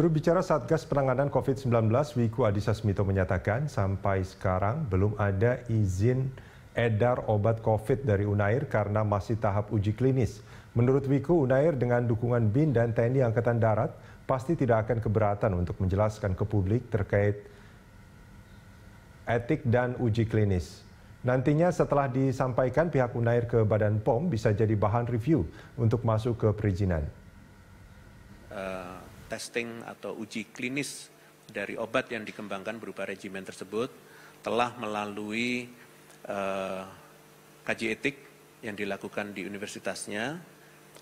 Juru bicara Satgas Penanganan COVID-19 Wiku Adhisa Smito menyatakan sampai sekarang belum ada izin edar obat COVID dari Unair karena masih tahap uji klinis. Menurut Wiku, Unair dengan dukungan BIN dan TNI Angkatan Darat pasti tidak akan keberatan untuk menjelaskan ke publik terkait etik dan uji klinis. Nantinya setelah disampaikan pihak Unair ke Badan POM bisa jadi bahan review untuk masuk ke perizinan. Uh testing atau uji klinis dari obat yang dikembangkan berupa regimen tersebut telah melalui uh, kaji etik yang dilakukan di universitasnya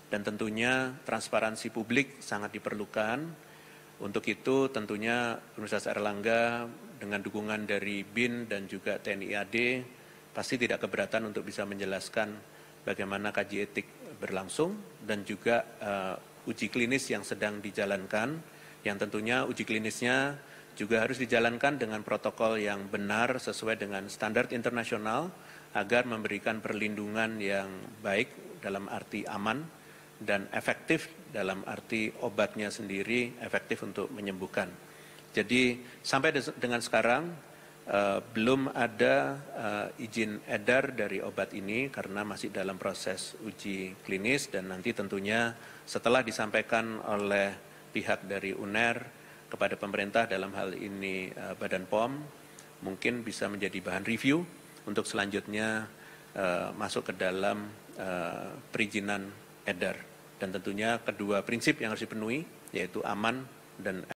dan tentunya transparansi publik sangat diperlukan. Untuk itu tentunya Universitas Erlangga dengan dukungan dari BIN dan juga TNI AD pasti tidak keberatan untuk bisa menjelaskan bagaimana kaji etik berlangsung dan juga uh, uji klinis yang sedang dijalankan, yang tentunya uji klinisnya juga harus dijalankan dengan protokol yang benar sesuai dengan standar internasional agar memberikan perlindungan yang baik dalam arti aman dan efektif dalam arti obatnya sendiri efektif untuk menyembuhkan. Jadi sampai dengan sekarang Uh, belum ada uh, izin edar dari obat ini karena masih dalam proses uji klinis dan nanti tentunya setelah disampaikan oleh pihak dari UNER kepada pemerintah dalam hal ini uh, Badan POM mungkin bisa menjadi bahan review untuk selanjutnya uh, masuk ke dalam uh, perizinan edar dan tentunya kedua prinsip yang harus dipenuhi yaitu aman dan